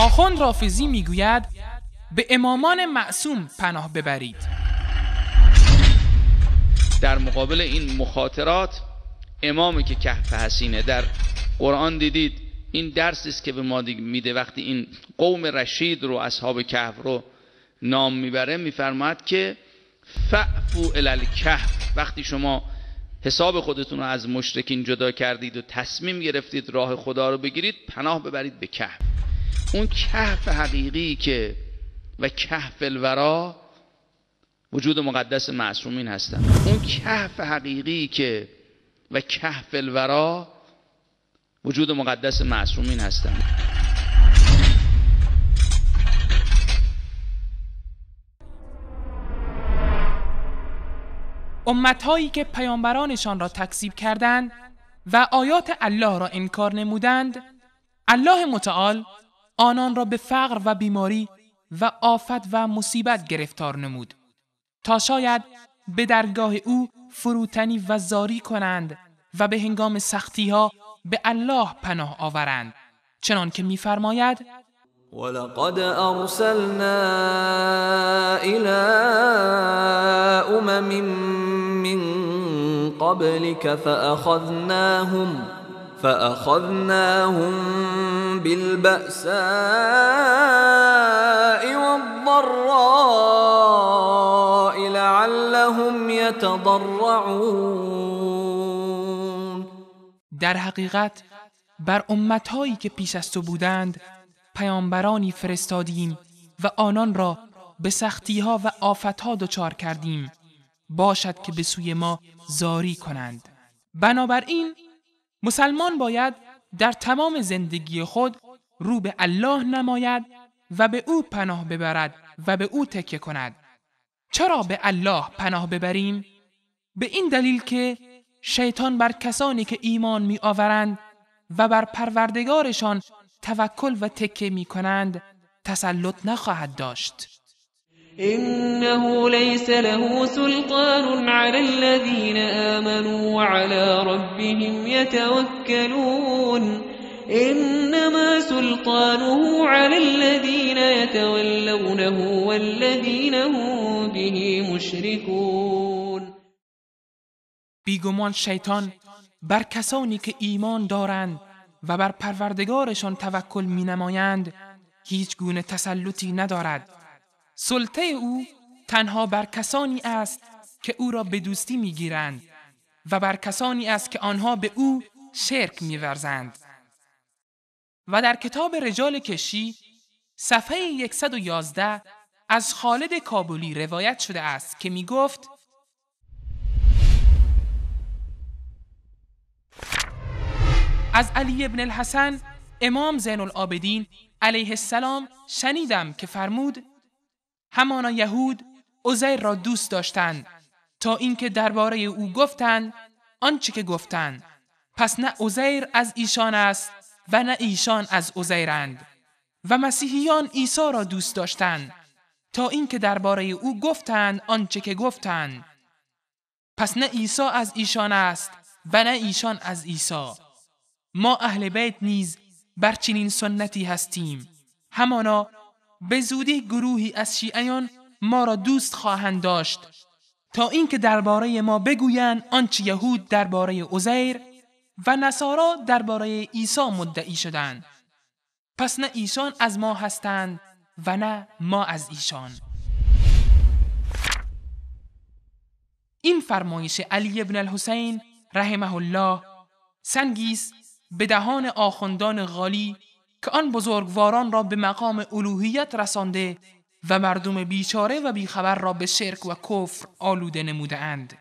آخوند رافزی میگوید به امامان معصوم پناه ببرید در مقابل این مخاطرات امامی که کهف حسینه در قرآن دیدید این درسی است که به ما میده وقتی این قوم رشید رو اصحاب کهف رو نام میبره میفرماد که فعفو کهف وقتی شما حساب خودتون رو از مشرکین جدا کردید و تصمیم گرفتید راه خدا رو بگیرید پناه ببرید به کهف اون کهف حقیقی که و کهف الورا وجود مقدس معصومین هستن اون کهف حقیقی که و کهف الورا وجود مقدس معصومین هستن امتهایی که پیامبرانشان را تکذیب کردند و آیات الله را انکار نمودند الله متعال آنان را به فقر و بیماری و آفت و مصیبت گرفتار نمود تا شاید به درگاه او فروتنی و زاری کنند و به هنگام سختی ها به الله پناه آورند چنان که میفرماید ولقد ارسلنا الی امم من قبلک فاخذناهم فأخذناهم بالبأساء والضراء لعلهم يتضرعون در حقیقت بر امتهایی که پیش از تو بودند پیامبرانی فرستادیم و آنان را به سختی ها و آفت ها دچار کردیم باشد که به سوی ما زاری کنند بنابراین مسلمان باید در تمام زندگی خود رو به الله نماید و به او پناه ببرد و به او تکیه کند چرا به الله پناه ببریم به این دلیل که شیطان بر کسانی که ایمان می آورند و بر پروردگارشان توکل و تکه می کنند تسلط نخواهد داشت إنه ليس له سلطان على الذين آمنوا وعلى ربهم يتوكلون إنما سلطانه على الذين يتولونه والذين هم به مشركون بيغمان شيطان بر کسانی که ایمان دارند و بر پروردگارشان توکل می نمایند هیچ گونه تسلطی ندارد سلطه او تنها بر کسانی است که او را به دوستی گیرند و بر کسانی است که آنها به او شرک ورزند. و در کتاب رجال کشی صفحه 111 از خالد کابلی روایت شده است که می گفت از علی ابن الحسن امام زین العابدین علیه السلام شنیدم که فرمود همانا یهود عزیر را دوست داشتند تا اینکه درباره او گفتند آنچه که گفتند پس نه عزیر از ایشان است و نه ایشان از عزیرند و مسیحیان عیسی را دوست داشتند تا اینکه درباره او گفتند آنچه که گفتند پس نه عیسی از ایشان است و نه ایشان از عیسی ما اهل بیت نیز بر چنین سنتی هستیم همانا به زودی گروهی از شیعیان ما را دوست خواهند داشت تا اینکه درباره ما بگویند آنچه یهود درباره عزیر و نصارا درباره عیسی مدعی شدند پس نه ایشان از ما هستند و نه ما از ایشان این فرمایش علی ابن الحسین رحمه الله سنگیس به دهان آخوندان غالی که آن بزرگواران را به مقام الوهیت رسانده و مردم بیچاره و بیخبر را به شرک و کفر آلوده نمودند